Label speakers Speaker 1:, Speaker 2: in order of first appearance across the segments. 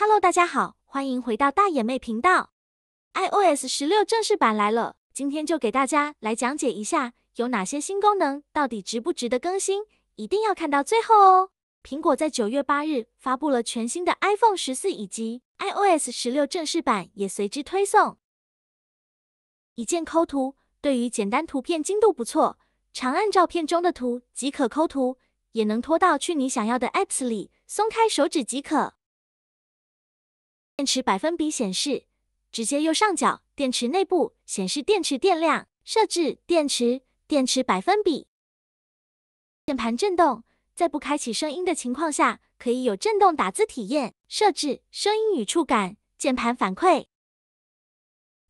Speaker 1: Hello，大家好，欢迎回到大眼妹频道。iOS 十六正式版来了，今天就给大家来讲解一下有哪些新功能，到底值不值得更新？一定要看到最后哦。苹果在九月八日发布了全新的 iPhone 十四，以及 iOS 十六正式版也随之推送。一键抠图，对于简单图片精度不错，长按照片中的图即可抠图，也能拖到去你想要的 App s 里，松开手指即可。电池百分比显示，直接右上角电池内部显示电池电量。设置电池电池百分比。键盘震动，在不开启声音的情况下，可以有震动打字体验。设置声音与触感键盘反馈，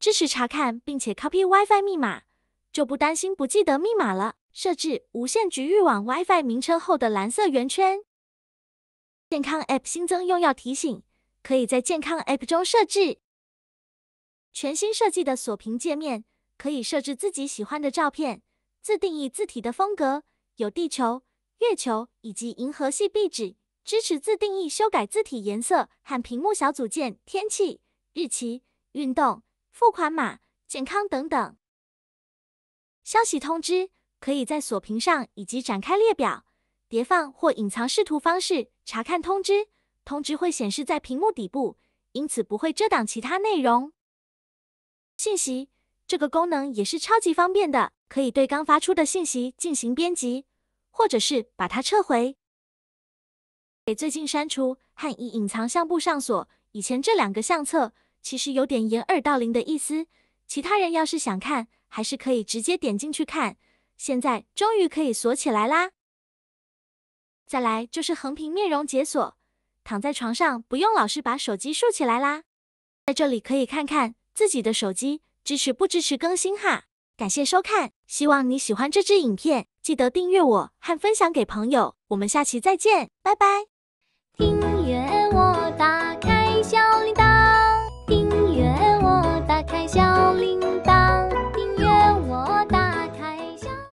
Speaker 1: 支持查看并且 copy WiFi 密码，就不担心不记得密码了。设置无线局域网 WiFi 名称后的蓝色圆圈。健康 App 新增用药提醒。可以在健康 App 中设置全新设计的锁屏界面，可以设置自己喜欢的照片、自定义字体的风格，有地球、月球以及银河系壁纸，支持自定义修改字体颜色和屏幕小组件，天气、日期、运动、付款码、健康等等。消息通知可以在锁屏上以及展开列表、叠放或隐藏视图方式查看通知。通知会显示在屏幕底部，因此不会遮挡其他内容。信息这个功能也是超级方便的，可以对刚发出的信息进行编辑，或者是把它撤回。给最近删除和已隐藏相簿上锁，以前这两个相册其实有点掩耳盗铃的意思。其他人要是想看，还是可以直接点进去看。现在终于可以锁起来啦。再来就是横屏面容解锁。躺在床上不用老是把手机竖起来啦，在这里可以看看自己的手机支持不支持更新哈。感谢收看，希望你喜欢这支影片，记得订阅我和分享给朋友，我们下期再见，拜拜。订阅我，打开小铃铛。订阅我，打开小铃。